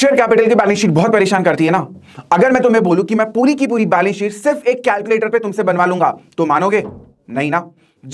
share capital की balance sheet बहुत परेशान करती है ना अगर मैं तुम्हें बोलूं कि मैं पूरी की पूरी बैलेंस शीट सिर्फ एक कैलकुलेटर पे तुमसे बनवा लूंगा तो मानोगे नहीं ना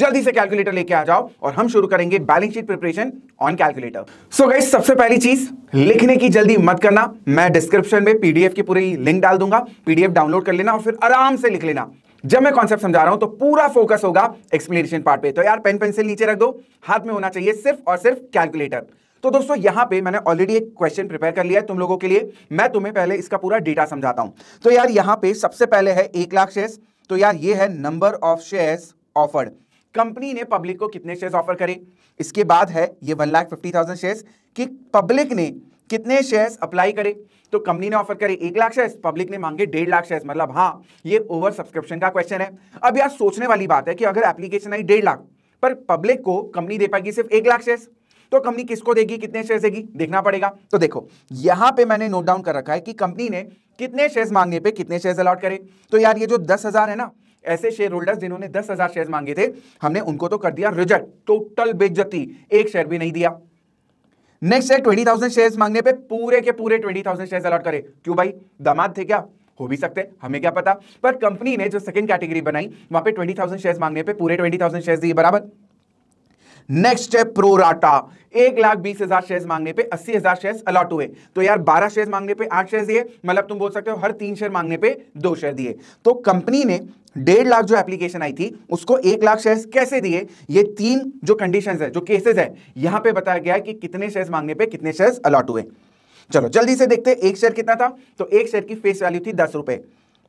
जल्दी से कैलकुलेटर लेके आ जाओ और हम शुरू करेंगे balance sheet preparation on calculator so गई सबसे पहली चीज लिखने की जल्दी मत करना मैं डिस्क्रिप्शन में पीडीएफ की पूरी लिंक डाल दूंगा पीडीएफ डाउनलोड कर लेना और फिर आराम से लिख लेना जब मैं कॉन्सेप्ट समझा रहा हूं तो पूरा फोकस होगा एक्सप्लेनेशन पार्ट पे तो यार पेन पेंसिल नीचे रख दो हाथ में होना चाहिए सिर्फ और सिर्फ कैलकुलेटर तो दोस्तों यहां पे मैंने ऑलरेडी एक क्वेश्चन प्रिपेयर कर लिया है तुम लोगों के लिए मैं तुम्हें पहले इसका पूरा डेटा समझाता हूं तो यार यहां पे सबसे पहले है एक लाख शेयर्स तो यार ये है number of shares offered company ने पब्लिक को कितने शेयर्स ऑफर करे इसके बाद है ये one lakh fifty thousand shares कि पब्लिक ने कितने शेयर्स अप्लाई करे तो कंपनी ने ऑफर करे एक लाख शेयर्स पब्लिक ने मांगे डेढ़ लाख शेयर्स मतलब हाँ ये ओवर सब्सक्रिप्शन का क्वेश्चन है अब यार सोचने वाली बात है कि अगर एप्लीकेशन आई डेढ़ लाख पर पब्लिक को कंपनी दे पाएगी सिर्फ एक लाख शेयर्स तो कंपनी किसको देगी कितने शेयर देगी देखना पड़ेगा तो देखो यहां पे मैंने नोट डाउन कर रखा है कि कंपनी ने कितने शेयर मांगने पे कितने शेयर अलॉट करे तो यार ये जो दस हजार है ना ऐसे शेयर होल्डर्स जिन्होंने दस हजार शेयर मांगे थे हमने उनको तो कर दिया रिजल्ट टोटल बेजती एक शेयर भी नहीं दिया नेक्स्ट है ट्वेंटी थाउजेंड शेयर मांगने पे पूरे के पूरे ट्वेंटी थाउजेंड शेयर अलॉट करे क्यों भाई दामाद थे क्या हो भी सकते हमें क्या पता पर कंपनी ने जो सेकंड कैटेगरी बनाई वहां पे ट्वेंटी थाउजेंड शेयर मांगने पे पूरे ट्वेंटी थाउजेंड शेयर दिए बराबर नेक्स्ट है प्रोराटा एक लाख बीस हजार शेयर मांगने पे अस्सी हजार शेयर अलॉट हुए तो यार बारह शेयर मांगने पे आठ शेयर दिए मतलब तुम बोल सकते हो हर तीन शेयर मांगने पे दो शेयर दिए तो कंपनी ने डेढ़ लाख जो एप्लीकेशन आई थी उसको एक लाख शेयर कैसे दिए ये तीन जो कंडीशन है जो केसेस है यहां पर बताया गया है कि कितने शेयर मांगने पर कितने शेयर अलॉट हुए चलो जल्दी से देखते एक शेयर कितना था तो एक शेयर की फेस वैल्यू थी दस रुपए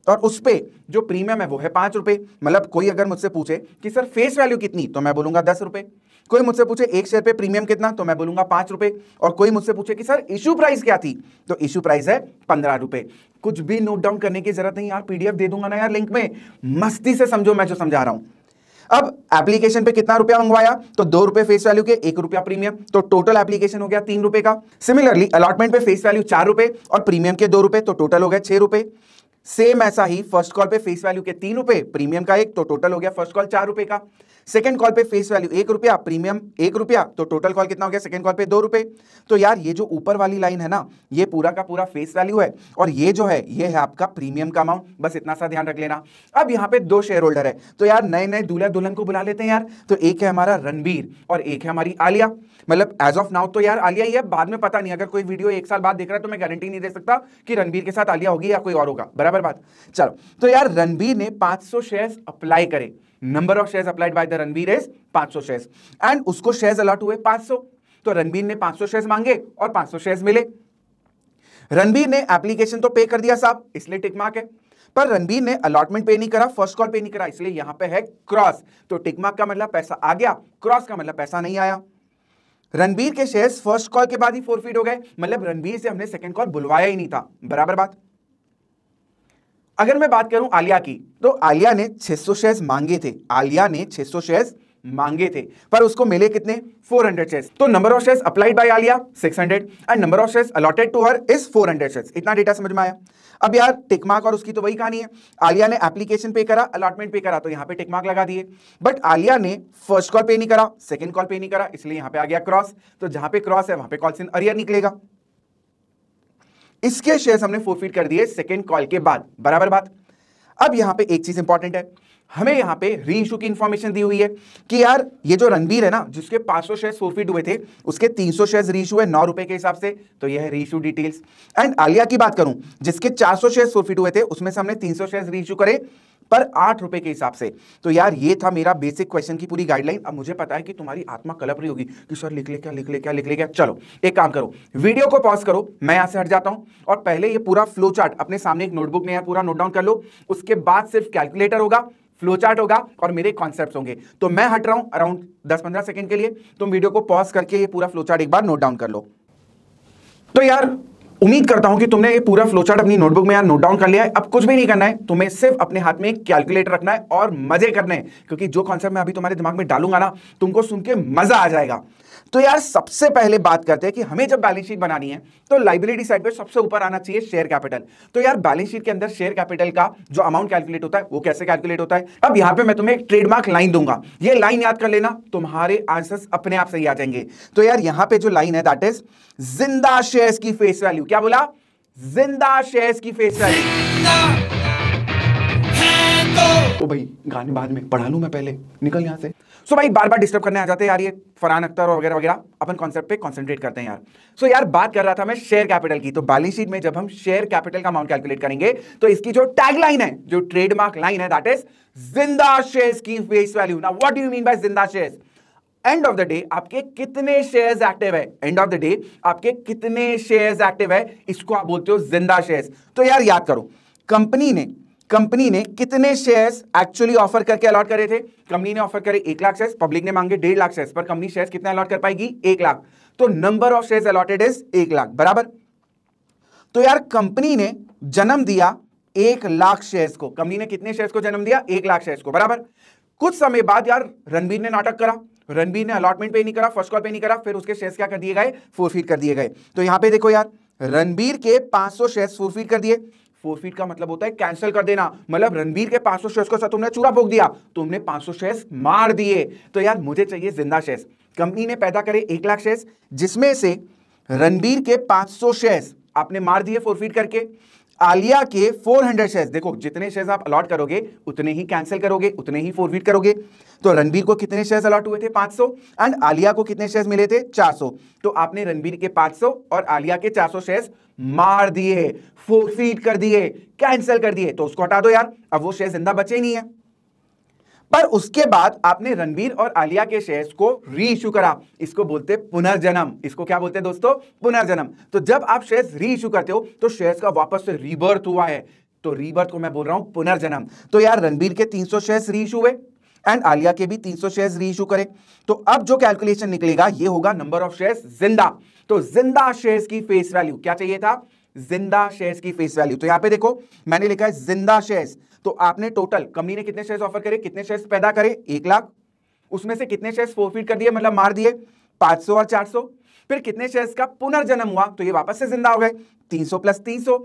और उस पर जो प्रीमियम है वो है पांच रुपए मतलब कोई अगर मुझसे पूछे कि सर फेस वैल्यू कितनी तो मैं बोलूंगा दस रुपए कोई मुझसे पूछे एक शेयर पे प्रीमियम कितना तो मैं बोलूंगा पांच रुपए और कोई मुझसे पूछे कि सर इशू प्राइस क्या थी तो इशू प्राइस है पंद्रह रुपए कुछ भी नोट डाउन करने की जरूरत नहीं यार पीडीएफ दे दूंगा ना यार लिंक में मस्ती से समझो मैं जो समझा रहा हूं अब एप्लीकेशन पे कितना रुपया मंगवाया तो दो रुपए फेस वैल्यू के एक रुपया प्रीमियम तो टोटल एप्लीकेशन हो गया तीन रुपए का सिमिलरली अलॉटमेंट पे फेस वैल्यू चार रुपए और प्रीमियम के दो रुपए तो टोटल हो गया छह रुपए सेम ऐसा ही फर्स्ट कॉल पे फेस वैल्यू के तीन रुपए प्रीमियम का एक तो टोटल हो गया फर्स्ट कॉल चार रुपए का सेकंड कॉल पे फेस वैल्यू एक रुपया प्रीमियम एक रुपया तो टोटल कॉल कितना हो गया सेकंड कॉल पे दो रुपए तो यार ये जो ऊपर वाली लाइन है ना ये पूरा का पूरा फेस वैल्यू है और ये जो है ये है आपका प्रीमियम का अमाउंट बस इतना सा ध्यान रख लेना अब यहाँ पे दो शेयर होल्डर है तो यार नए नए दूल्हा दुल्हन को बुला लेते हैं यार तो एक है हमारा रणबीर और एक है हमारी आलिया मतलब एज ऑफ नाउ तो यार आलिया ये बाद में पता नहीं अगर कोई वीडियो एक साल बाद देख रहा है तो मैं गारंटी नहीं दे सकता कि रणबीर के साथ आलिया होगी या कोई और होगा बराबर बात चलो तो यार रणबीर ने 500 शेयर्स अप्लाई करे number of share applied by the Ranveer is 500 share and उसको शेयर अलॉट हुए 500 तो रणबीर ने 500 शेयर मांगे और 500 शेयर मिले रणबीर ने एप्लीकेशन तो पे कर दिया साहब इसलिए टिक मार्क है पर रणबीर ने अलॉटमेंट पे नहीं करा फर्स्ट कॉल पे नहीं करा इसलिए यहां पे है क्रॉस तो टिक मार्क का मतलब पैसा आ गया क्रॉस का मतलब पैसा नहीं आया रणबीर के शेयर्स फर्स्ट कॉल के बाद ही फोरफीट हो गए मतलब रणबीर से हमने सेकंड कॉल बुलवाया ही नहीं था बराबर बात अगर मैं बात करूं आलिया की तो आलिया ने 600 सौ शेयर मांगे थे आलिया ने 600 सौ शेयर मांगे थे पर उसको मिले कितने 400 हंड्रेड शेयर तो number of share applied by Alia 600 hundred and number of share allotted to her is 400 hundred share इतना डेटा समझ में आया अब यार टिकमार्क और उसकी तो वही कहानी है आलिया ने एप्लीकेशन पे करा अलॉटमेंट पे करा तो यहाँ पे टिकमार्क लगा दिए बट आलिया ने फर्स्ट कॉल पे नहीं करा सेकंड कॉल पे नहीं करा इसलिए यहाँ पे आ गया क्रॉस तो जहां पे क्रॉस है वहां पे कॉल सीन अरियर निकलेगा इसके शेयर हमने फोरफीट कर दिए सेकेंड कॉल के बाद बराबर बात अब यहां पर एक चीज़ इंपॉर्टेंट है हमें यहां पे री इशू की इंफॉर्मेशन दी हुई है कि यार ये जो रणबीर है ना जिसके 500 शेयर फोरफिट हुए थे उसके 300 शेयर री इशू है नौ रुपए के हिसाब से तो यह है री इशू डिटेल्स एंड आलिया की बात करूं जिसके 400 शेयर सोफिट हुए थे उसमें से हमने 300 शेयर री इशू करे पर आठ रुपए के हिसाब से तो यार ये था मेरा बेसिक क्वेश्चन की पूरी गाइडलाइन अब मुझे पता है कि तुम्हारी आत्मा कलप रही होगी कि सर लिख ले क्या लिख ले क्या लिख ले क्या चलो एक काम करो वीडियो को पॉज करो मैं यहां से हट जाता हूं और पहले ये पूरा फ्लो चार्ट अपने सामने एक नोटबुक में पूरा नोट डाउन कर लो उसके बाद सिर्फ कैलकुलेटर होगा फ्लो चार्ट होगा और मेरे कॉन्सेप्ट होंगे तो मैं हट रहा हूं अराउंड दस पंद्रह सेकंड के लिए तुम वीडियो को पॉज करके ये पूरा फ्लो चार्ट एक बार नोट डाउन कर लो तो यार उम्मीद करता हूं कि तुमने ये पूरा फ्लो चार्ट अपनी नोटबुक में यार नोट डाउन कर लिया है अब कुछ भी नहीं करना है तुम्हें सिर्फ अपने हाथ में एक कैलकुलेटर रखना है और मजे करने हैं क्योंकि जो कॉन्सेप्ट मैं अभी तुम्हारे दिमाग में डालूंगा ना तुमको सुन के मजा आ जाएगा तो यार सबसे पहले बात करते हैं कि हमें जब बैलेंस शीट बनानी है तो लाइबिलिटी साइड पर सबसे ऊपर आना चाहिए शेयर कैपिटल तो यार बैलेंस शीट के अंदर शेयर कैपिटल का जो अमाउंट कैलकुलेट होता है वो कैसे कैलकुलेट होता है अब यहां पर मैं तुम्हें एक ट्रेडमार्क लाइन दूंगा ये लाइन याद कर लेना तुम्हारे आंसर अपने आप सही आ जाएंगे तो यार यहां पर जो लाइन है दैट इज जिंदा शेयर की फेस वैल्यू क्या बोला जिंदा शेयर की फेस वैल्यू तो भाई गाने बाद में पढ़ा लू मैं पहले निकल यहां से सो भाई बार बार डिस्टर्ब करने आ जाते हैं यार ये फरान अख्तर और वगैरह वगैरह अपन कॉन्सेप्ट पे कॉन्सेंट्रेट करते हैं यार सो so, यार बात कर रहा था मैं शेयर कैपिटल की तो बैलेंस शीट में जब हम शेयर कैपिटल का अमाउंट कैलकुलेट करेंगे तो इसकी जो टैगलाइन है जो ट्रेडमार्क लाइन है दैट इज जिंदा शेयर की फेस वैल्यू ना वॉट यू मीन बाय जिंदा share end of the day आपके कितने शेयर्स एक्टिव है एंड ऑफ द डे आपके कितने शेयर्स एक्टिव है इसको आप बोलते हो जिंदा शेयर्स तो यार याद करो कंपनी ने कंपनी ने कितने शेयर्स एक्चुअली ऑफर करके अलॉट करे थे कंपनी ने ऑफर करे एक लाख शेयर्स पब्लिक ने मांगे डेढ़ लाख शेयर्स पर कंपनी शेयर्स कितने अलॉट कर पाएगी एक लाख तो number of shares allotted is एक लाख बराबर तो यार कंपनी ने जन्म दिया एक लाख शेयर्स को कंपनी ने कितने शेयर्स को जन्म दिया एक लाख शेयर्स को बराबर कुछ समय बाद यार रणबीर ने नाटक करा रणबीर ने अलॉटमेंट पे नहीं करा फर्स्ट कॉल पे नहीं करा फिर उसके शेयर्स क्या कर दिए गए फोरफीट कर दिए गए तो यहां पे देखो यार रणबीर के 500 सौ शेयर फोरफीट कर दिए फोरफीट का मतलब होता है कैंसिल कर देना मतलब रणबीर के 500 सौ को तुमने चूरा भोग दिया तुमने 500 शेयर मार दिए तो यार मुझे चाहिए जिंदा शेयर कंपनी ने पैदा करे एक लाख शेयर जिसमें से रणबीर के 500 शेयर्स आपने मार दिए फोरफीट करके आलिया के 400 शेयर्स देखो जितने शेयर्स आप अलॉट करोगे उतने ही कैंसिल करोगे उतने ही फोरवीट करोगे तो रणबीर को कितने शेयर्स अलॉट हुए थे 500 एंड आलिया को कितने शेयर्स मिले थे 400 तो आपने रणबीर के 500 और आलिया के 400 शेयर्स मार दिए फोरवीट कर दिए कैंसिल कर दिए तो उसको हटा दो यार अब वो शेयर जिंदा बचे ही नहीं है पर उसके बाद आपने रणवीर और आलिया के शेयर्स को री इशू करा इसको बोलते पुनर्जन्म इसको क्या बोलते हैं दोस्तों पुनर्जन्म तो जब आप शेयर्स री इशू करते हो तो शेयर्स का वापस से रीबर्थ हुआ है तो रीबर्थ को मैं बोल रहा हूं पुनर्जन्म तो यार रणबीर के 300 शेयर्स री इशू हुए एंड आलिया के भी 300 शेयर्स री इशू करें तो अब जो कैलकुलेशन निकलेगा ये होगा नंबर ऑफ शेयर्स जिंदा तो जिंदा शेयर्स की फेस वैल्यू क्या चाहिए था जिंदा शेयर्स की फेस वैल्यू तो यहां पे देखो मैंने लिखा है जिंदा शेयर्स तो आपने टोटल कंपनी ने कितने शेयर ऑफर करे कितने शेयर पैदा करे एक लाख उसमें से कितने शेयर फोरफीट कर दिए मतलब मार दिए पांच और चार फिर कितने शेयर्स का पुनर्जन्म हुआ तो ये वापस से जिंदा हो गए 300 प्लस 300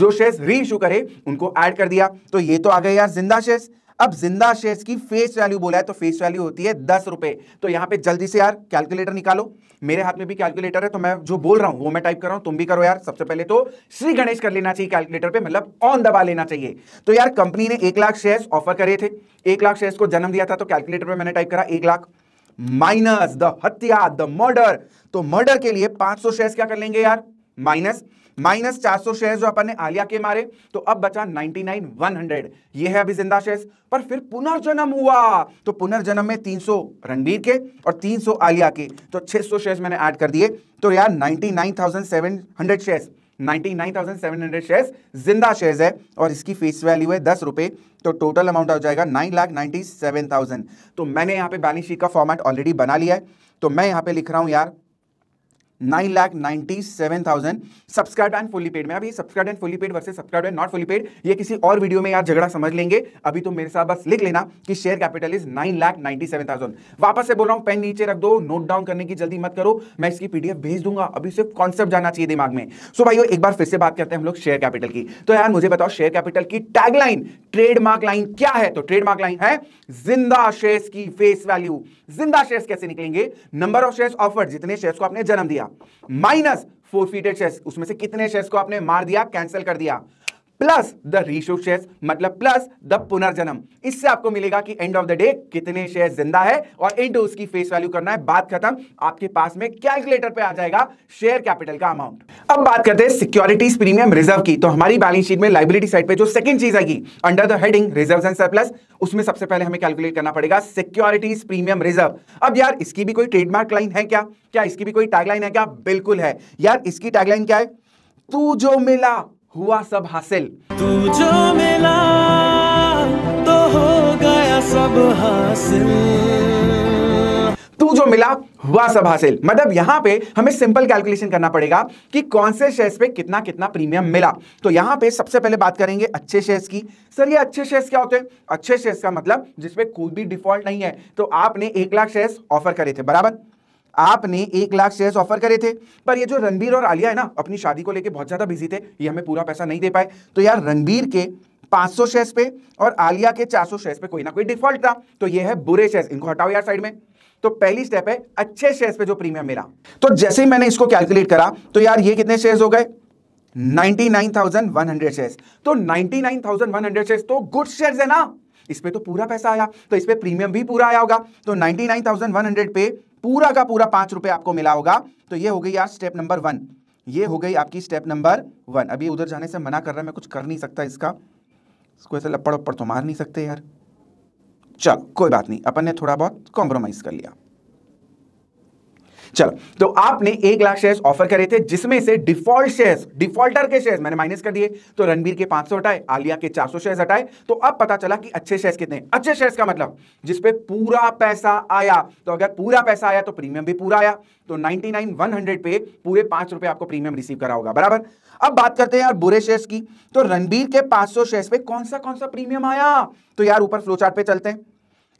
जो शेयर्स री इशू करे उनको ऐड कर दिया तो ये तो आ गए यार जिंदा शेयर्स अब जिंदा शेयर्स की फेस वैल्यू बोला है तो फेस वैल्यू होती है दस रुपए तो यहां पे जल्दी से यार कैलकुलेटर निकालो मेरे हाथ में भी कैलकुलेटर है तो मैं जो बोल रहा हूं वो मैं टाइप कर रहा हूं तुम भी करो यार सबसे पहले तो श्री गणेश कर लेना चाहिए कैलकुलेटर पे मतलब ऑन दबा लेना चाहिए तो यार कंपनी ने एक लाख शेयर ऑफर करे थे एक लाख शेयर को जन्म दिया था तो कैलकुलेटर पर मैंने टाइप करा एक लाख माइनस द हत्या द मर्डर तो मर्डर के लिए पांच शेयर्स क्या कर लेंगे यार माइनस माइनस चार सौ शेयर जो अपन ने आलिया के मारे तो अब बचा नाइनटी नाइन वन हंड्रेड ये है अभी जिंदा शेयर पर फिर पुनर्जन्म हुआ तो पुनर्जन्म में तीन सौ रणबीर के और तीन सौ आलिया के तो छह सौ शेयर मैंने ऐड कर दिए तो यार ninety nine thousand seven hundred share 99,700 shares जिंदा शेयर्स है और इसकी फेस वैल्यू है दस रुपए तो टोटल अमाउंट आ जाएगा nine lakh ninety seven thousand तो मैंने यहाँ पे बैलेंस शीट का फॉर्मेट ऑलरेडी बना लिया है तो मैं यहाँ पे लिख रहा हूँ यार nine lakh ninety seven thousand subscribe and fully paid में अभी subscribe and fully paid versus subscribe and not fully paid ये किसी और वीडियो में यार झगड़ा समझ लेंगे अभी तो मेरे साथ बस लिख लेना कि share capital is nine lakh ninety seven thousand वापस से बोल रहा हूं पेन नीचे रख दो नोट डाउन करने की जल्दी मत करो मैं इसकी पीडीएफ भेज दूंगा अभी सिर्फ कॉन्सेप्ट जाना चाहिए दिमाग में सो भाई एक बार फिर से बात करते हैं हम लोग शेयर कैपिटल की तो यार मुझे बताओ शेयर कैपिटल की टैगलाइन ट्रेडमार्क लाइन क्या है तो ट्रेडमार्क लाइन है जिंदा शेयर की फेस वैल्यू जिंदा शेयर कैसे निकलेंगे नंबर ऑफ शेयर ऑफर जितने शेयर को आपने जन्म दिया माइनस फोर फीटेड चेस उसमें से कितने चेस को आपने मार दिया कैंसिल कर दिया प्लस द रीशो मतलब प्लस द पुनर्जन्म इससे आपको मिलेगा कि एंड ऑफ द डे कितने शेयर जिंदा है और इंटू उसकी फेस वैल्यू करना है बात खत्म आपके पास में कैलकुलेटर पे आ जाएगा शेयर कैपिटल का अमाउंट अब बात करते हैं सिक्योरिटीज प्रीमियम रिजर्व की तो हमारी बैलेंस शीट में लाइबिलिटी साइड पे जो सेकंड चीज आएगी under the heading reserve and surplus उसमें सबसे पहले हमें कैलकुलेट करना पड़ेगा सिक्योरिटीज प्रीमियम रिजर्व अब यार इसकी भी कोई ट्रेडमार्क लाइन है क्या क्या इसकी भी कोई टैगलाइन है क्या बिल्कुल है यार इसकी टैगलाइन क्या है तू जो मिला हुआ सब हासिल तू जो मिला तो हो गया सब हासिल तू जो मिला हुआ सब हासिल मतलब यहां पे हमें सिंपल कैलकुलेशन करना पड़ेगा कि कौन से शेयर्स पे कितना कितना प्रीमियम मिला तो यहाँ पे सबसे पहले बात करेंगे अच्छे शेयर्स की सर ये अच्छे शेयर्स क्या होते हैं अच्छे शेयर्स का मतलब जिसपे कोई भी डिफॉल्ट नहीं है तो आपने एक लाख शेयर्स ऑफर करे थे बराबर आपने एक लाख शेयर्स ऑफर करे थे पर ये जो रणबीर और आलिया है ना अपनी शादी को लेकर बहुत ज़्यादा बिजी थे ये हमें पूरा पैसा नहीं दे पाए तो यार रणबीर के 500 शेयर्स पे और आलिया के 400 शेयर्स पे कोई ना कोई डिफॉल्ट था तो ये है बुरे शेयर्स इनको हटाओ यार साइड में तो पहली स्टेप है अच्छे शेयर्स पे जो प्रीमियम मिला तो जैसे ही मैंने इसको कैलकुलेट करा तो यार ये कितने शेयर्स हो गए 99,100 शेयर्स तो 99,100 शेयर्स तो गुड शेयर्स है ना इस पे तो पूरा पैसा आया तो इस पे प्रीमियम भी पूरा आया होगा तो 99,100 पे पूरा का पूरा पांच रुपए आपको मिला होगा तो ये हो गई यार स्टेप नंबर वन ये हो गई आपकी स्टेप नंबर वन अभी उधर जाने से मना कर रहा है मैं कुछ कर नहीं सकता इसका इसको ऐसे लपड़ उपड़ तो मार नहीं सकते यार चलो कोई बात नहीं अपन ने थोड़ा बहुत कॉम्प्रोमाइज़ कर लिया चलो तो आपने एक लाख शेयर्स ऑफर करे थे जिसमें से डिफॉल्ट शेयर्स डिफॉल्टर के शेयर्स मैंने माइनस कर दिए तो रणबीर के 500 हटाए आलिया के 400 शेयर्स हटाए तो अब पता चला कि अच्छे शेयर्स कितने अच्छे शेयर्स का मतलब जिसपे पूरा पैसा आया तो अगर पूरा पैसा आया तो प्रीमियम भी पूरा आया तो 99 100 पे पूरे पांच रुपए आपको प्रीमियम रिसीव करा होगा बराबर अब बात करते हैं यार बुरे शेयर्स की तो रणबीर के 500 शेयर्स पे कौन सा कौन सा प्रीमियम आया तो यार ऊपर फ्लोचार्ट पे चलते हैं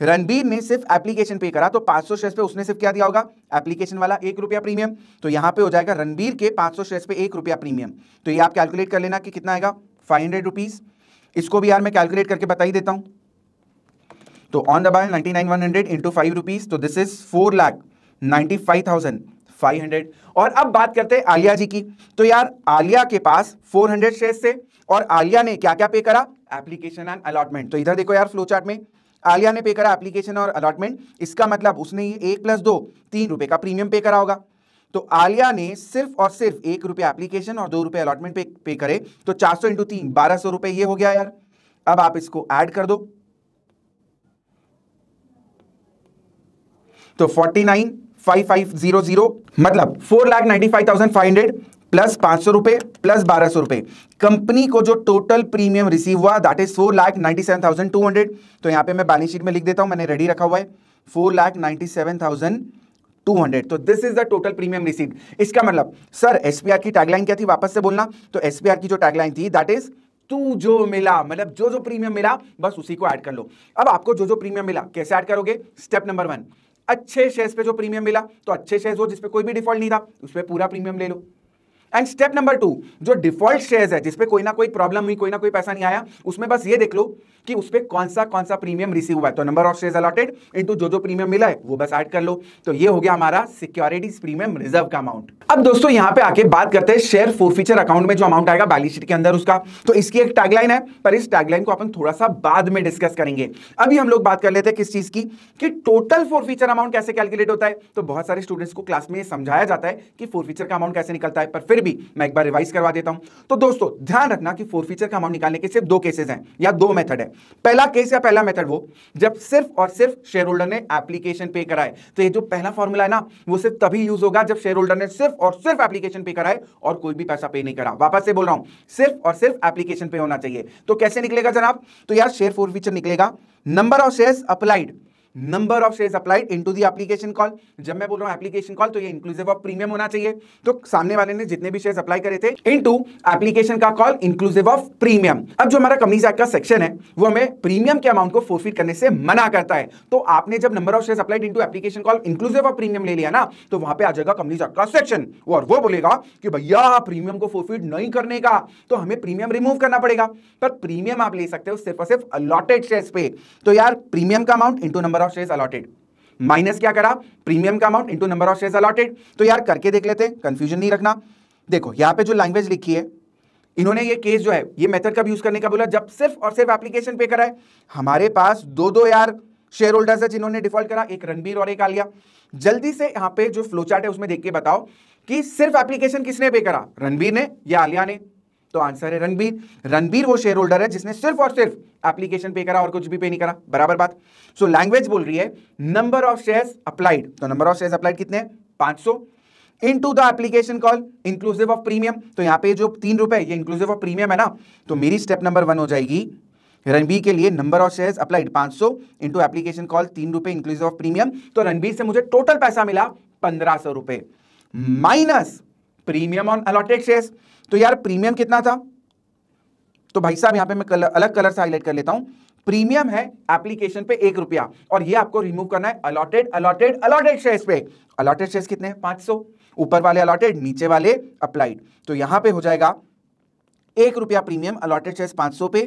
रणबीर ने सिर्फ एप्लीकेशन पे करा तो 500 शेयर पे उसने सिर्फ क्या दिया होगा एप्लीकेशन वाला एक रुपया प्रीमियम तो यहां पे हो जाएगा रणबीर के 500 शेयर पे एक रुपया प्रीमियम तो ये आप कैलकुलेट कर लेना कि कितना आएगा फाइव हंड्रेड रुपीज़ इसको भी यार मैं कैलकुलेट करके बता ही देता हूं तो on the by ninety nine one hundred तो this is four lakh ninety five thousand five hundred और अब बात करते हैं आलिया जी की तो यार आलिया के पास फोर हंड्रेड शेयर थे और आलिया ने क्या क्या पे करा एप्लीकेशन एंड अलॉटमेंट तो इधर देखो यार फ्लो चार्ट में आलिया ने पे करा एप्लीकेशन और अलॉटमेंट इसका मतलब उसने ये एक प्लस दो तीन रुपए का प्रीमियम पे करा होगा तो आलिया ने सिर्फ और सिर्फ एक रुपए एप्लीकेशन और दो रुपए अलॉटमेंट पे पे करे तो चार सौ इंटू तीन बारह सौ रुपए ये हो गया यार अब आप इसको ऐड कर दो तो forty nine five five zero zero मतलब four lakh ninety five thousand five hundred plus पांच सौ रुपए प्लस बारह सौ रुपए कंपनी को जो टोटल प्रीमियम रिसीव हुआ that is four lakh ninety seven thousand two hundred तो यहां पे मैं बैलेंस शीट में लिख देता हूं मैंने रेडी रखा हुआ है four lakh ninety seven thousand 200 तो this is the total premium receive इसका मतलब सर एसपीआर की टैगलाइन क्या थी वापस से बोलना तो एसपीआर की जो टैगलाइन थी दैट इज तू जो मिला मतलब जो जो प्रीमियम मिला बस उसी को ऐड कर लो अब आपको जो जो प्रीमियम मिला कैसे ऐड करोगे स्टेप नंबर वन अच्छे शेयर्स पे जो प्रीमियम मिला तो अच्छे शेयर्स हो जिसपे कोई भी डिफॉल्ट नहीं था उस पर पूरा प्रीमियम ले लो एंड स्टेप नंबर टू जो डिफॉल्ट शेयर्स है जिसपे कोई ना कोई प्रॉब्लम हुई कोई ना कोई पैसा नहीं आया उसमें बस ये देख लो कि उस पर कौन सा कौन सा प्रीमियम रिसीव हुआ है तो number of share allotted into जो जो प्रीमियम मिला है वो बस ऐड कर लो तो ये हो गया हमारा सिक्योरिटीज प्रीमियम रिजर्व का अमाउंट अब दोस्तों यहां पे आके बात करते हैं शेयर फोरफीचर अकाउंट में जो अमाउंट आएगा बैलेंस शीट के अंदर उसका तो इसकी एक टैगलाइन है पर इस टैगलाइन को अपन थोड़ा सा बाद में डिस्कस करेंगे अभी हम लोग बात कर लेते हैं किस चीज की कि टोटल फोरफीचर अमाउंट कैसे कैलकुलेट होता है तो बहुत सारे स्टूडेंट्स को क्लास में समझाया जाता है कि फोरफीचर का अमाउंट कैसे निकलता है पर फिर फिर भी मैं एक बार रिवाइज करवा देता हूं तो दोस्तों ध्यान रखना कि फोर फीचर का अमाउंट निकालने के सिर्फ दो केसेस हैं या दो मेथड है पहला केस या पहला मेथड वो जब सिर्फ और सिर्फ शेयर होल्डर ने एप्लीकेशन पे कराए तो ये जो पहला फॉर्मूला है ना वो सिर्फ तभी यूज होगा जब शेयर होल्डर ने सिर्फ और सिर्फ एप्लीकेशन पे कराए और कोई भी पैसा पे नहीं करा वापस से बोल रहा हूं सिर्फ और सिर्फ एप्लीकेशन पे होना चाहिए तो कैसे निकलेगा जनाब तो यार शेयर फोर फीचर निकलेगा number of share applied number of share applied into application call जब मैं बोल रहा हूं एप्लीकेशन कॉल तो ये इंक्लूसिव ऑफ प्रीमियम होना चाहिए तो सामने वाले ने जितने भी शेयर अप्लाई करे थे इनटू एप्लीकेशन का कॉल इंक्लूसिव ऑफ प्रीमियम अब जो हमारा कंपनीज एक्ट का सेक्शन है वो हमें प्रीमियम के अमाउंट को फोरफिट करने से मना करता है तो आपने जब number of shares applied into application call inclusive of premium ले लिया ना तो वहां पर आ जाएगा कंपनीज एक्ट का सेक्शन और वो बोलेगा कि भैया प्रीमियम को फोरफिट नहीं करने का तो हमें प्रीमियम रिमूव करना पड़ेगा पर प्रीमियम आप ले सकते हो सिर्फ और सिर्फ अलॉटेड शेयर पे तो यार प्रीमियम का amount into number of share allotted minus क्या करा प्रीमियम का amount into number of share allotted तो यार करके देख लेते हैं कंफ्यूजन नहीं रखना देखो यहां पे जो लैंग्वेज लिखी है इन्होंने ये केस जो है ये मेथड कब यूज करने का बोला जब सिर्फ और सिर्फ एप्लीकेशन पे करा है हमारे पास दो दो यार शेयर होल्डर्स है जिन्होंने डिफॉल्ट करा एक रणबीर और एक आलिया जल्दी से यहां पे जो फ्लोचार्ट है उसमें देख के बताओ कि सिर्फ एप्लीकेशन किसने पे करा रणबीर ने या आलिया ने तो आंसर है रणबीर रणबीर वो शेयर होल्डर है जिसने सिर्फ और सिर्फ एप्लीकेशन पे करा और कुछ भी पे नहीं करा बराबर बात सो so, लैंग्वेज बोल रही है नंबर ऑफ शेयर अप्लाइड तो नंबर ऑफ शेयर अप्लाइड कितने पांच सौ into the application call inclusive of premium तो यहाँ पे जो तीन रुपए ये इंक्लूसिव ऑफ प्रीमियम है ना तो मेरी स्टेप नंबर वन हो जाएगी रणबीर के लिए नंबर ऑफ शेयर्स अप्लाइड 500 सौ इंटू एप्लीकेशन कॉल तीन रुपए इंक्लूसिव ऑफ प्रीमियम तो रणबीर से मुझे टोटल पैसा मिला पंद्रह सौ रुपए minus premium on allotted shares तो यार प्रीमियम कितना था तो भाई साहब यहां पे मैं कलर, अलग कलर से हाईलाइट कर लेता हूं प्रीमियम है एप्लीकेशन पे एक रुपया और ये आपको रिमूव करना है अलॉटेड अलॉटेड अलॉटेड शेयर्स पे अलॉटेड शेयर्स कितने हैं पांच सौ ऊपर वाले अलॉटेड नीचे वाले अप्लाइड तो यहां पे हो जाएगा एक रुपया प्रीमियम अलॉटेड शेयर्स पांच सौ पे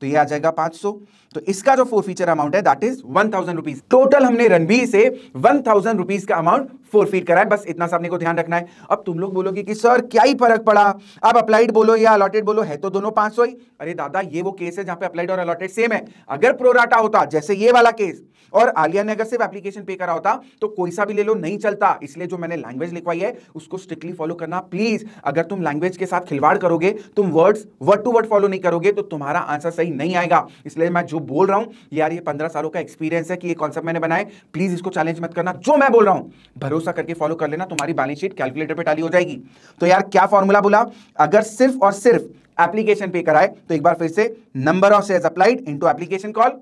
तो ये आ जाएगा 500 तो इसका जो फोर फीचर अमाउंट है that is one thousand rupees total हमने रणबीर से वन थाउजेंड रुपीज का अमाउंट फुलफिल करा है बस इतना सा अपने को ध्यान रखना है अब तुम लोग बोलोगे कि सर क्या ही फर्क पड़ा आप अप्लाइड बोलो या अलॉटेड बोलो है तो दोनों पांच ही अरे दादा ये वो केस है जहां पे अप्लाइड और अलॉटेड सेम है अगर प्रोराटा होता जैसे ये वाला केस और आलिया ने अगर सिर्फ एप्लीकेशन पे करा होता तो कोई सा भी ले लो नहीं चलता इसलिए जो मैंने लैंग्वेज लिखवाई है उसको स्ट्रिक्टली फॉलो करना प्लीज अगर तुम लैंग्वेज के साथ खिलवाड़ करोगे तुम words word to word follow नहीं करोगे तो तुम्हारा आंसर सही नहीं आएगा इसलिए मैं जो बोल रहा हूं यार ये पंद्रह सालों का एक्सपीरियंस है कि ये कॉन्सेप्ट मैंने बनाए प्लीज इसको चैलेंज मत करना जो मैं बोल रहा हूं भरोसा भरोसा करके फॉलो कर लेना तुम्हारी बैलेंस शीट कैलकुलेटर पे टाली हो जाएगी तो यार क्या फॉर्मूला बोला अगर सिर्फ और सिर्फ एप्लीकेशन पे कराए तो एक बार फिर से number of share applied into application call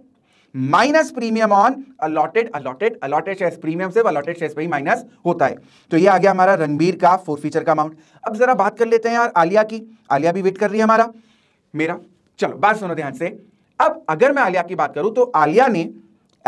minus premium on allotted allotted allotted share premium से अलॉटेड शेयर पे ही माइनस होता है तो ये आ गया हमारा रणबीर का फोर फीचर का अमाउंट अब जरा बात कर लेते हैं यार आलिया की आलिया भी वेट कर रही है हमारा मेरा चलो बात सुनो ध्यान से अब अगर मैं आलिया की बात करूं तो आलिया ने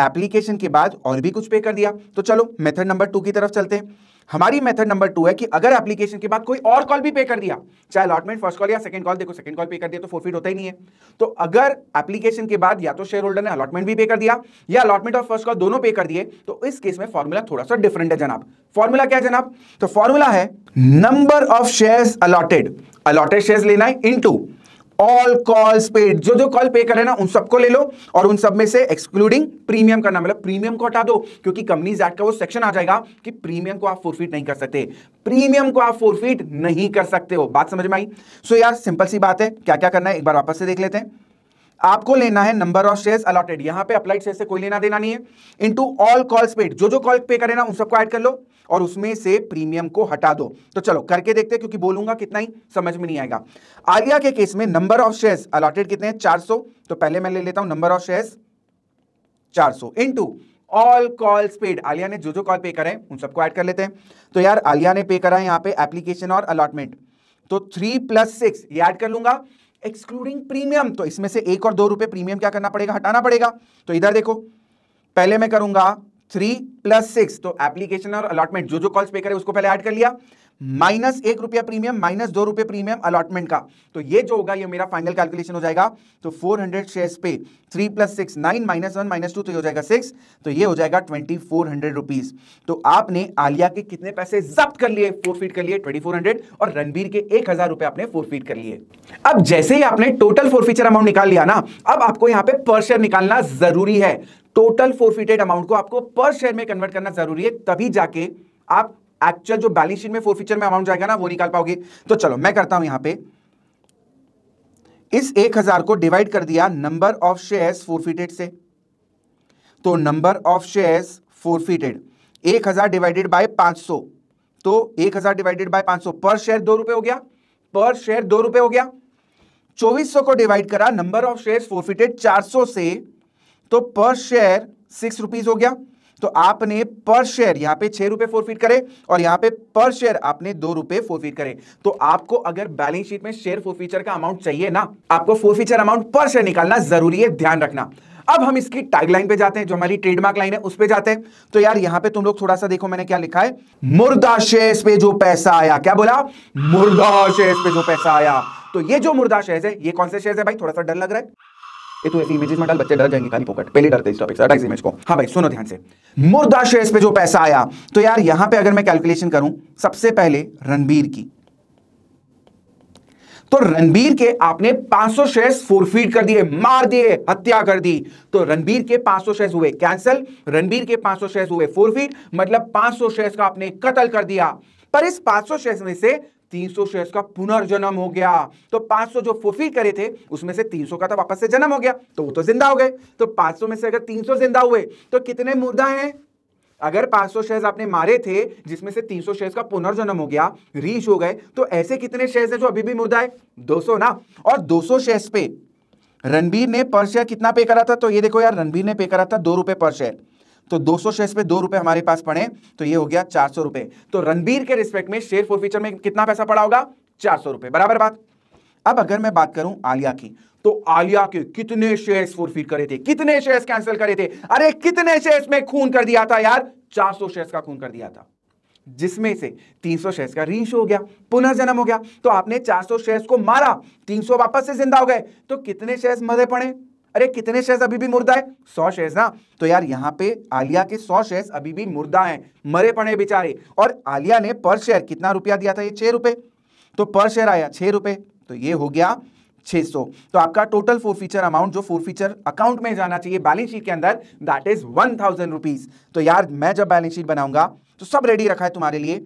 एप्लीकेशन के बाद और भी कुछ पे कर दिया तो चलो मेथड नंबर टू की तरफ चलते हैं हमारी मेथड नंबर टू है कि अगर एप्लीकेशन के बाद कोई और कॉल भी पे कर दिया चाहे अलॉटमेंट फर्स्ट कॉल या सेकंड कॉल देखो सेकंड कॉल पे कर दिया तो फोरफिट होता ही नहीं है तो अगर एप्लीकेशन के बाद या तो शेयर होल्डर ने अलॉटमेंट भी पे कर दिया या अलॉटमेंट और फर्स्ट कॉल दोनों पे कर दिए तो इस केस में फॉर्मूला थोड़ा सा डिफरेंट है जनाब फॉर्मूला क्या जनाब तो फॉर्मूला है number of share allotted allotted share लेना है इन ऑल कॉल्स पेड जो जो कॉल पे करे ना उन सबको ले लो और उन सब में से एक्सक्लूडिंग प्रीमियम करना मतलब प्रीमियम को हटा दो क्योंकि कंपनीज एक्ट का वो सेक्शन आ जाएगा कि प्रीमियम को आप फोरफीट नहीं कर सकते प्रीमियम को आप फोरफीट नहीं कर सकते हो बात समझ में आई सो यार सिंपल सी बात है क्या क्या करना है एक बार वापस से देख लेते हैं आपको लेना है नंबर ऑफ शेयर्स अलॉटेड यहां पे अप्लाइड शेयर से कोई लेना देना नहीं है इनटू ऑल कॉल्स पेड जो जो कॉल पे करे ना उन सबको ऐड कर लो और उसमें से प्रीमियम को हटा दो तो चलो करके देखते हैं क्योंकि बोलूंगा कितना ही समझ में नहीं आएगा आलिया के केस में नंबर ऑफ शेयर्स अलॉटेड कितने चार सौ तो पहले मैं ले लेता हूं नंबर ऑफ शेयर्स चार सौ ऑल कॉल्स पेड आलिया ने जो जो कॉल पे करें उन सबको ऐड कर लेते हैं तो यार आलिया ने पे करा है यहाँ पे एप्लीकेशन और अलॉटमेंट तो थ्री प्लस सिक्स ये ऐड कर लूंगा एक्सक्लूडिंग प्रीमियम तो इसमें से एक और दो रुपए प्रीमियम क्या करना पड़ेगा हटाना पड़ेगा तो इधर देखो पहले मैं करूंगा थ्री प्लस सिक्स तो एप्लीकेशन और अलॉटमेंट जो जो कॉल्स पे करे उसको पहले ऐड कर लिया माइनस एक रुपया प्रीमियम माइनस दो रुपये प्रीमियम अलॉटमेंट का तो ये जो होगा ये मेरा फाइनल कैलकुलेशन हो जाएगा तो 400 शेयर्स पे three plus six nine minus one minus two तो ये हो जाएगा सिक्स तो ये हो जाएगा ट्वेंटी फोर हंड्रेड रुपीज तो आपने आलिया के कितने पैसे जब्त कर लिए फोर फीट कर लिए ट्वेंटी फोर हंड्रेड और रणबीर के एक हजार रुपए आपने फोर फीट कर लिए अब जैसे ही आपने टोटल फोर फीचर अमाउंट निकाल लिया ना अब आपको यहाँ पे पर शेयर निकालना जरूरी है टोटल फोर फीटेड अमाउंट को आपको पर शेयर में कन्वर्ट करना जरूरी है तभी जाके आप एक्चुअल जो बैलेंस शीट में फोर फीचर में अमाउंट जाएगा ना वो निकाल पाओगे तो चलो मैं करता हूं यहां पे इस एक हजार को डिवाइड कर दिया नंबर ऑफ शेयर्स फोरफिटेड से तो नंबर ऑफ शेयर्स फोरफिटेड एक हजार डिवाइडेड बाय पांच सौ तो एक हजार डिवाइडेड बाय पांच सौ पर शेयर दो रुपए हो गया पर शेयर दो रुपए हो गया चौबीस सौ को डिवाइड करा number of shares for forfeited चार सौ से तो पर शेयर सिक्स रुपीज हो गया तो आपने पर शेयर यहां पे छह रुपए फोरफीट करे और यहां पे पर शेयर आपने दो रुपए फोरफीट करे तो आपको अगर बैलेंस शीट में शेयर फोरफीचर का अमाउंट चाहिए ना आपको फोरफीचर अमाउंट पर शेयर निकालना जरूरी है ध्यान रखना अब हम इसकी टैगलाइन पे जाते हैं जो हमारी ट्रेडमार्क लाइन है उस पर जाते हैं तो यार यहां पे तुम लोग थोड़ा सा देखो मैंने क्या लिखा है मुर्दा शेष पे जो पैसा आया क्या बोला मुर्दा शेष पे जो पैसा आया तो ये जो मुर्दा शेष है ये कौन से शेष है भाई थोड़ा सा डर लग रहा है ये तो ऐसी इमेजेस में डाल बच्चे डर जाएंगे खाली पॉकेट पहले डरते इस टॉपिक से हटा इमेज को हाँ भाई सुनो ध्यान से मुर्दा शेयर्स पे जो पैसा आया तो यार यहां पे अगर मैं कैलकुलेशन करूं सबसे पहले रणबीर की तो रणबीर के आपने 500 शेयर्स फोरफीट कर दिए मार दिए हत्या कर दी तो रणबीर के 500 शेयर्स हुए कैंसल रणबीर के 500 शेयर्स हुए फोरफीट मतलब 500 शेयर्स का आपने कत्ल कर दिया पर इस 500 शेयर्स में से 300 शेयर्स का पुनर्जन्म हो गया तो 500 जो फुफी करे थे उसमें से 300 का तो वापस से जन्म हो गया तो वो तो जिंदा हो गए तो 500 में से अगर 300 जिंदा हुए तो कितने मुर्दा हैं अगर 500 शेयर्स आपने मारे थे जिसमें से 300 शेयर्स का पुनर्जन्म हो गया रीच हो गए तो ऐसे कितने शेयर्स हैं जो अभी भी मुर्दा है 200 ना और 200 शेयर्स पे रणबीर ने पर शेयर कितना पे करा था तो ये देखो यार रणबीर ने पे करा था दो रुपए पर शेयर तो सौ शेयर पे दो रुपए हमारे पास पड़े तो ये हो गया चार सौ रुपए तो रणबीर के रिस्पेक्ट में शेयर फोरफीचर में कितना पैसा पड़ा होगा चार सौ रुपए बराबर बात अब अगर मैं बात करूं आलिया की तो आलिया के कितने शेयर्स फोरफीट करे थे कितने शेयर्स कैंसिल करे थे अरे कितने शेयर्स में खून कर दिया था यार 400 शेयर्स का खून कर दिया था जिसमें से 300 शेयर्स का रीश हो गया पुनर्जन्म हो गया तो आपने 400 शेयर्स को मारा 300 वापस से जिंदा हो गए तो कितने शेयर्स मरे पड़े अरे कितने शेयर्स अभी भी मुर्दा है सौ शेयर्स ना तो यार यहाँ पे आलिया के सौ शेयर्स अभी भी मुर्दा हैं मरे पड़े बेचारे और आलिया ने पर शेयर कितना रुपया दिया था ये छह रुपए तो पर शेयर आया छह रुपए तो ये हो गया 600 तो आपका टोटल फोर फीचर अमाउंट जो फोर फीचर अकाउंट में जाना चाहिए बैलेंस शीट के अंदर that is one thousand rupees तो यार मैं जब बैलेंस शीट बनाऊंगा तो सब रेडी रखा है तुम्हारे लिए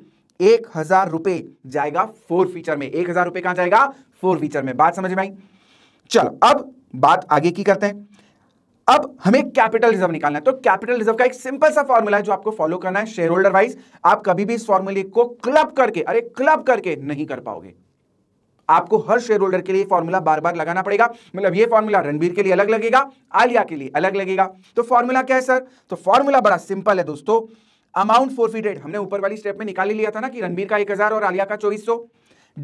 एक हजार रुपए जाएगा फोर फीचर में एक हजार रुपए कहां जाएगा फोर फीचर में बात समझ में आई चलो अब बात आगे की करते हैं अब हमें कैपिटल रिजर्व निकालना है तो कैपिटल रिजर्व का एक सिंपल सा फॉर्मूला है जो आपको फॉलो करना है शेयर होल्डर वाइज आप कभी भी इस फॉर्मूले को क्लब करके अरे क्लब करके नहीं कर पाओगे आपको हर शेयर होल्डर के लिए फॉर्मूला बार बार लगाना पड़ेगा मतलब ये फॉर्मूला रणबीर के लिए अलग लगेगा आलिया के लिए अलग लगेगा तो फॉर्मूला क्या है सर तो फॉर्मूला बड़ा सिंपल है दोस्तों अमाउंट फोरफीटेड हमने ऊपर वाली स्टेप में निकाली लिया था ना कि रणबीर का एक हजार और आलिया का चौबीस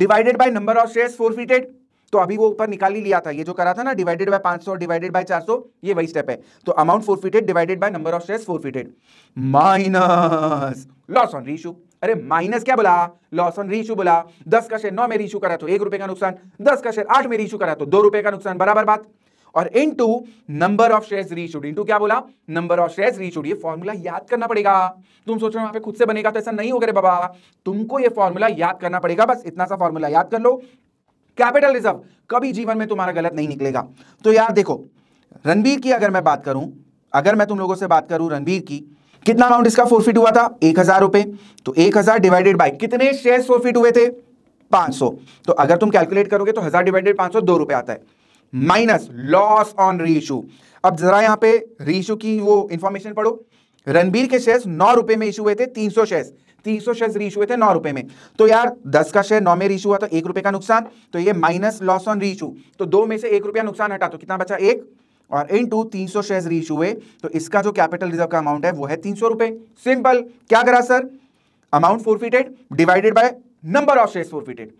divided by number of share forfeited तो अभी वो ऊपर निकाल ही लिया था ये जो करा था ना डिवाइडेड बाय 500 डिवाइडेड बाय 400 ये वही स्टेप है तो amount forfeited divided by number of shares forfeited minus loss on reissue अरे माइनस क्या बोला लॉस ऑन रीशू बोला दस का शेयर नौ में रीशू करा तो एक रुपए का नुकसान दस का शेयर आठ में रीशू करा तो दो रुपए का नुकसान बराबर बात और into number of shares reissued into क्या बोला नंबर ऑफ शेयर्स रीशूड ये फॉर्मूला याद करना पड़ेगा तुम सोच रहे हो वहां पे खुद से बनेगा तो ऐसा नहीं होगा रे बाबा तुमको ये फॉर्मूला याद करना पड़ेगा बस इतना सा फॉर्मूला याद कर लो कैपिटल रिजर्व कभी जीवन में तुम्हारा गलत नहीं निकलेगा तो यार देखो रणबीर की अगर मैं बात करूं अगर मैं तुम लोगों से बात करूं रणबीर की कितना अमाउंट इसका फोरफिट हुआ था एक हजार रुपए तो एक हजार डिवाइडेड बाई कितने शेयर फोरफिट हुए थे 500 तो अगर तुम कैलकुलेट करोगे तो हजार डिवाइडेड 500 दो रुपए आता है माइनस लॉस ऑन रीशू अब जरा यहां पे रीशू की वो इंफॉर्मेशन पढ़ो रणबीर के शेयर नौ रुपए में इशू हुए थे तीन सौ शेयर तीन सौ शेयर रीशू हुए थे नौ रुपए में तो यार दस का शेयर नौ में रीशू हुआ तो एक रुपए का नुकसान तो ये माइनस लॉस ऑन रीशू तो दो में से एक रुपया नुकसान हटा तो कितना बचा एक और इन टू तीन सौ शेयर रीच हुए तो इसका जो कैपिटल रिजर्व का अमाउंट है वो है तीन सौ रुपए सिंपल क्या करा sir amount forfeited divided by number of share forfeited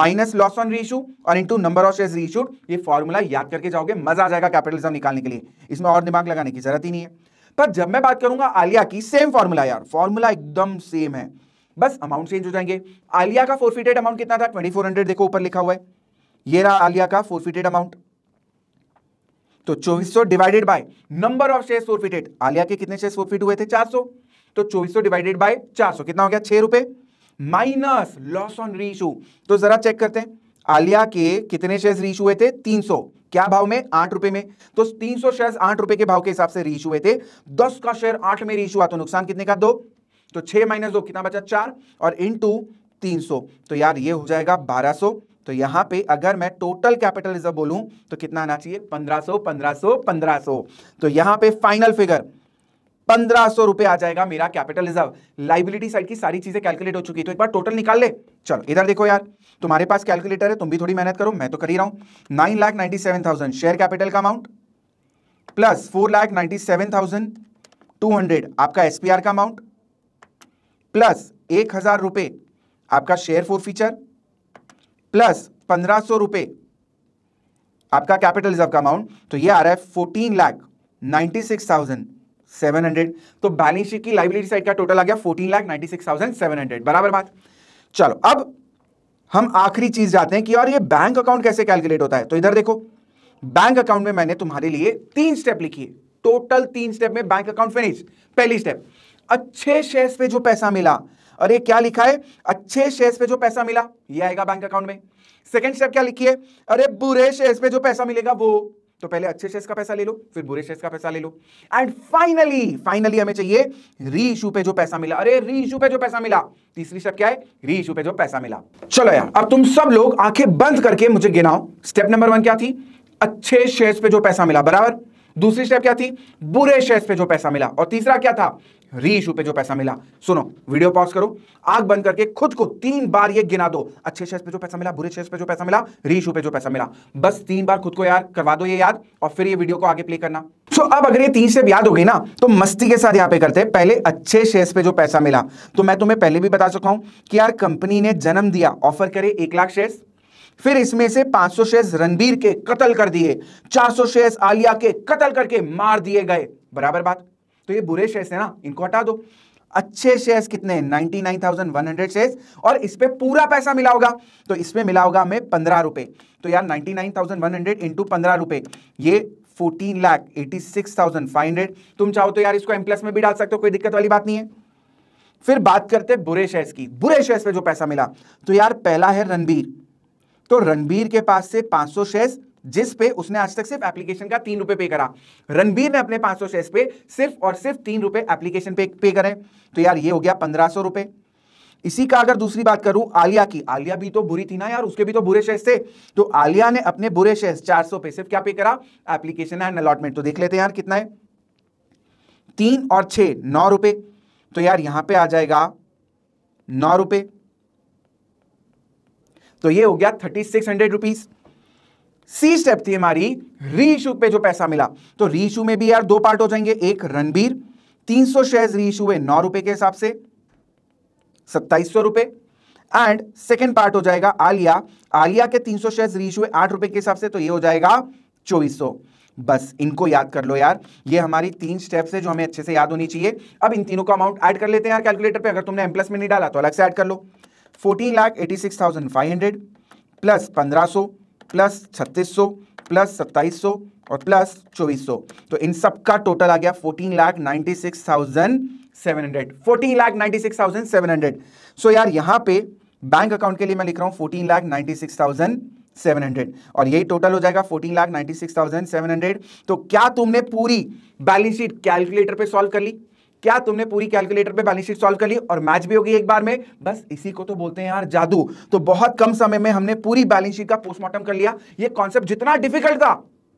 minus loss on reissue और into number of share reissued ये फॉर्मूला याद करके जाओगे मजा आ जाएगा कैपिटलिज्म निकालने के लिए इसमें और दिमाग लगाने की जरूरत ही नहीं है पर जब मैं बात करूंगा आलिया की सेम फॉर्मूला यार फॉर्मूला एकदम सेम है बस अमाउंट चेंज हो जाएंगे आलिया का फोरफिटेड अमाउंट कितना था 2400 देखो ऊपर लिखा हुआ है ये रहा आलिया का फोरफिटेड अमाउंट तो 2400 divided by number of share forfeited Alia के कितने शेयर फोरफिट हुए थे 400 तो 2400 डिवाइडेड बाय 400 कितना हो गया छह रुपए माइनस लॉस ऑन रीशू तो जरा चेक करते हैं आलिया के कितने शेयर रीशू हुए थे 300 क्या भाव में आठ रुपए में तो सौ शेयर आठ रुपए के भाव के हिसाब से रीच हुए थे दस का शेयर आठ में रीच हुआ तो नुकसान कितने का दो तो छह माइनस दो कितना बचा चार और इन टू तीन सौ तो यार ये हो जाएगा बारह सौ तो यहां पे अगर मैं टोटल कैपिटल रिजर्व बोलूं तो कितना आना चाहिए पंद्रह सौ पंद्रह सौ पंद्रह सौ तो यहां पे फाइनल फिगर पंद्रह सौ रुपए आ जाएगा मेरा कैपिटल रिजर्व लाइबिलिटी साइड की सारी चीजें कैलकुलेट हो चुकी है तो एक बार टोटल निकाल ले चलो इधर देखो यार तुम्हारे पास कैलकुलेटर है तुम भी थोड़ी मेहनत करो मैं तो कर ही रहा हूं nine lakh ninety seven thousand share capital का amount plus four lakh ninety seven thousand two hundred आपका एस का अमाउंट प्लस एक हजार रुपए आपका शेयर फोर फीचर प्लस पंद्रह सौ रुपए आपका कैपिटल रिजर्व का अमाउंट तो ये आ रहा है fourteen lakh ninety six thousand seven hundred तो बैलेंस शीट की लाइबिलिटी साइड का टोटल आ गया fourteen lakh ninety six thousand seven hundred बराबर बात चलो अब हम आखिरी चीज जाते हैं कि और ये बैंक अकाउंट कैसे कैलकुलेट होता है तो इधर देखो बैंक अकाउंट में मैंने तुम्हारे लिए तीन स्टेप लिखी है टोटल तीन स्टेप में बैंक अकाउंट फिनिश पहली स्टेप अच्छे शेयर्स पे जो पैसा मिला और ये क्या लिखा है अच्छे शेयर्स पे जो पैसा मिला ये आएगा बैंक अकाउंट में सेकंड स्टेप क्या लिखी है अरे बुरे शेयर्स पे जो पैसा मिलेगा वो तो पहले अच्छे शेयर्स का पैसा ले लो फिर बुरे शेयर्स का पैसा ले लो एंड फाइनली फाइनली हमें चाहिए रीइशू पे जो पैसा मिला अरे रीइशू पे जो पैसा मिला तीसरी स्टेप क्या है रीइशू पे जो पैसा मिला चलो यार अब तुम सब लोग आंखें बंद करके मुझे गिनाओ स्टेप नंबर वन क्या थी अच्छे शेयर्स पे जो पैसा मिला बराबर दूसरी स्टेप क्या थी बुरे शेयर्स पे जो पैसा मिला और तीसरा क्या था री इशू पे जो पैसा मिला सुनो वीडियो पॉज करो आग बंद करके खुद को तीन बार ये गिना दो अच्छे शेयर्स पे जो पैसा मिला बुरे शेयर्स पे जो पैसा मिला री इशू पे जो पैसा मिला बस तीन बार खुद को यार करवा दो ये याद और फिर ये वीडियो को आगे प्ले करना सो अब अगर ये तीन स्टेप याद हो गई ना तो मस्ती के साथ यहाँ पे करते पहले अच्छे शेयर्स पे जो पैसा मिला तो मैं तुम्हें पहले भी बता चुका हूं कि यार कंपनी ने जन्म दिया ऑफर करे एक लाख शेयर्स फिर इसमें से 500 शेयर रणबीर के कत्ल कर दिए 400 शेयर आलिया के कत्ल करके मार दिए गए बराबर बात तो ये बुरे शेयर है ना इनको हटा दो अच्छे शेयर्स कितने 99,100 शेयर्स और इस पे पूरा पैसा मिला होगा तो इसमें मिला होगा हमें पंद्रह रुपए तो यार 99,100 इंटू पंद्रह रुपए ये fourteen lakh eighty six thousand five hundred तुम चाहो तो यार इसको एम प्लस में भी डाल सकते हो कोई दिक्कत वाली बात नहीं है फिर बात करते बुरे शेयर्स की बुरे शेयर्स पे जो पैसा मिला तो यार पहला है रणबीर तो रणबीर के पास से 500 शेयर्स जिस पे उसने आज तक सिर्फ एप्लीकेशन का तीन रुपए पे करा रणबीर ने अपने 500 शेयर पे सिर्फ और सिर्फ तीन रुपए एप्लीकेशन पे पे करें तो यार ये हो गया पंद्रह सौ रुपए इसी का अगर दूसरी बात करूं आलिया की आलिया भी तो बुरी थी ना यार उसके भी तो बुरे शेयर थे तो आलिया ने अपने बुरे शेयर चार पे सिर्फ क्या पे करा एप्लीकेशन एंड अलॉटमेंट तो देख लेते हैं यार कितना है तीन और छ नौ रुपये तो यार यहां पे आ जाएगा नौ रुपये तो ये हो गया थर्टी सिक्स हंड्रेड रुपीज सी स्टेप थी हमारी री इशू पे जो पैसा मिला तो री इशू में भी यार दो पार्ट हो जाएंगे एक रणबीर तीन सौ शेयर री इशू हुए नौ रुपए के हिसाब से सत्ताईस सौ रुपए एंड सेकेंड पार्ट हो जाएगा आलिया आलिया के तीन सौ शेयर री इशू हुए आठ रुपए के हिसाब से तो ये हो जाएगा चौबीस सौ बस इनको याद कर लो यार ये हमारी तीन स्टेप्स है जो हमें अच्छे से याद होनी चाहिए अब इन तीनों का अमाउंट ऐड कर लेते हैं यार कैलकुलेटर पे अगर तुमने एम प्लस में नहीं डाला तो अलग से ऐड कर लो fourteen lakh eighty six thousand five hundred plus पंद्रह सौ प्लस छत्तीस सौ प्लस सत्ताईस सौ और प्लस चौबीस सौ तो इन सब का टोटल आ गया fourteen lakh ninety six thousand seven hundred fourteen lakh ninety six thousand seven hundred so यार यहाँ पे बैंक अकाउंट के लिए मैं लिख रहा हूँ fourteen lakh ninety six thousand seven hundred और यही टोटल हो जाएगा fourteen lakh ninety six thousand seven hundred तो क्या तुमने पूरी बैलेंस शीट कैलकुलेटर पे सॉल्व कर ली क्या तुमने पूरी कैलकुलेटर पे बैलेंस शीट सॉल्व कर ली और मैच भी होगी एक बार में बस इसी को तो बोलते हैं यार जादू तो बहुत कम समय में हमने पूरी बैलेंस शीट का पोस्टमार्टम कर लिया ये कॉन्सेप्ट जितना डिफिकल्ट था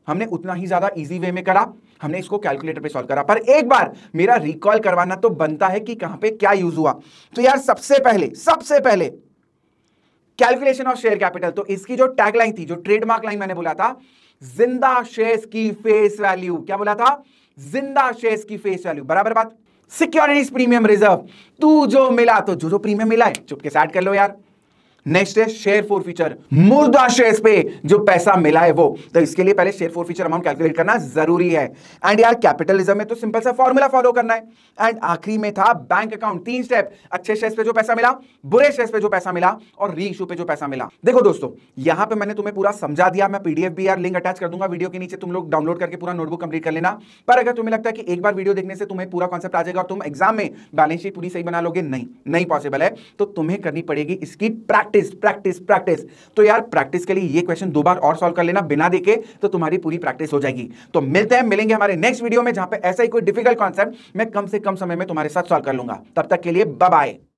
हमने उतना ही ज्यादा इजी वे में करा हमने इसको कैलकुलेटर पे सॉल्व करा पर एक बार मेरा रिकॉल करवाना तो बनता है कि कहां पे क्या यूज हुआ तो यार सबसे पहले सबसे पहले कैलकुलेशन ऑफ शेयर कैपिटल तो इसकी जो टैगलाइन थी जो ट्रेडमार्क लाइन मैंने बोला था जिंदा शेयर्स की फेस वैल्यू क्या बोला था जिंदा शेयर्स की फेस वैल्यू बराबर बात सिक्योरिटीज प्रीमियम रिजर्व तू जो मिला तो जो जो प्रीमियम मिला है चुपके से ऐड कर लो यार नेक्स्ट है शेयर फोर फीचर मुर्दा शेयर्स पे जो पैसा मिला है वो तो इसके लिए पहले share forfeiture amount calculate करना जरूरी है एंड यार कैपिटलिज्म में तो सिंपल सा फॉर्मूला फॉलो करना है एंड आखिरी में था बैंक अकाउंट तीन स्टेप अच्छे शेयर्स पे जो पैसा मिला बुरे शेयर्स पे जो पैसा मिला और री इशू पे जो पैसा मिला देखो दोस्तों यहां पर मैंने तुम्हें पूरा समझा दिया मैं पीडीएफ भी यार लिंक अटैच कर दूंगा वीडियो के नीचे तुम लोग डाउनलोड करके पूरा नोटबुक कंप्लीट कर लेना पर अगर तुम्हें लगता है कि एक बार वीडियो देखने से तुम्हें पूरा कॉन्सेप्ट आ जाएगा और तुम एग्जाम में बैलेंस शीट पूरी सही बना लोगे नहीं नहीं पॉसिबल है तो तुम्हें करनी पड़ेगी इसकी प्रैक्टिस प्रैक्टिस प्रैक्टिस प्रैक्टिस तो यार प्रैक्टिस के लिए ये क्वेश्चन दो बार और सॉल्व कर लेना बिना देखे तो तुम्हारी पूरी प्रैक्टिस हो जाएगी तो मिलते हैं मिलेंगे हमारे नेक्स्ट वीडियो में जहां पे ऐसा ही कोई डिफिकल्ट कॉन्सेप्ट मैं कम से कम समय में तुम्हारे साथ सॉल्व कर लूंगा तब तक के लिए बाय